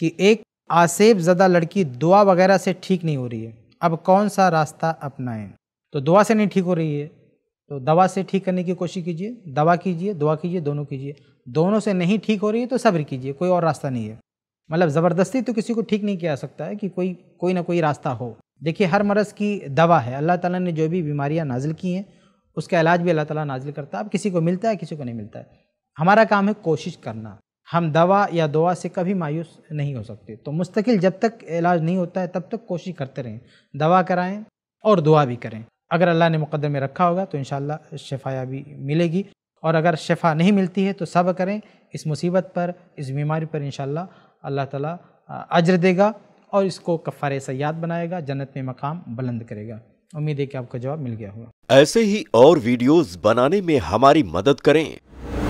कि एक आसेब ज़दा लड़की दुआ वगैरह से ठीक नहीं हो रही है अब कौन सा रास्ता अपनाएं तो दुआ से नहीं ठीक हो रही है तो दवा से ठीक करने की कोशिश कीजिए दवा कीजिए दुआ कीजिए दोनों कीजिए दोनों से नहीं ठीक हो रही है तो सब्र कीजिए कोई और रास्ता नहीं है मतलब ज़बरदस्ती तो किसी को ठीक नहीं किया जा सकता है कि कोई कोई ना कोई रास्ता हो देखिए हर मरज़ की दवा है अल्लाह ताला ने जो भी बीमारियां नाजिल की हैं उसका इलाज भी अल्लाह ताला नाजिल करता है अब किसी को मिलता है किसी को नहीं मिलता है हमारा काम है कोशिश करना हम दवा या दवा से कभी मायूस नहीं हो सकते तो मुस्तकिल जब तक इलाज नहीं होता है तब तक कोशिश करते रहें दवा कराएं और दुआ भी करें अगर अल्लाह ने मुकदर में रखा होगा तो इन शफाया भी मिलेगी और अगर शफा नहीं मिलती है तो सब करें इस मुसीबत पर इस बीमारी पर इन अल्लाह ताला अजर देगा और इसको कफ़ार सयाद बनाएगा जन्नत में मकाम बुलंद करेगा उम्मीद है कि आपका जवाब मिल गया होगा ऐसे ही और वीडियोस बनाने में हमारी मदद करें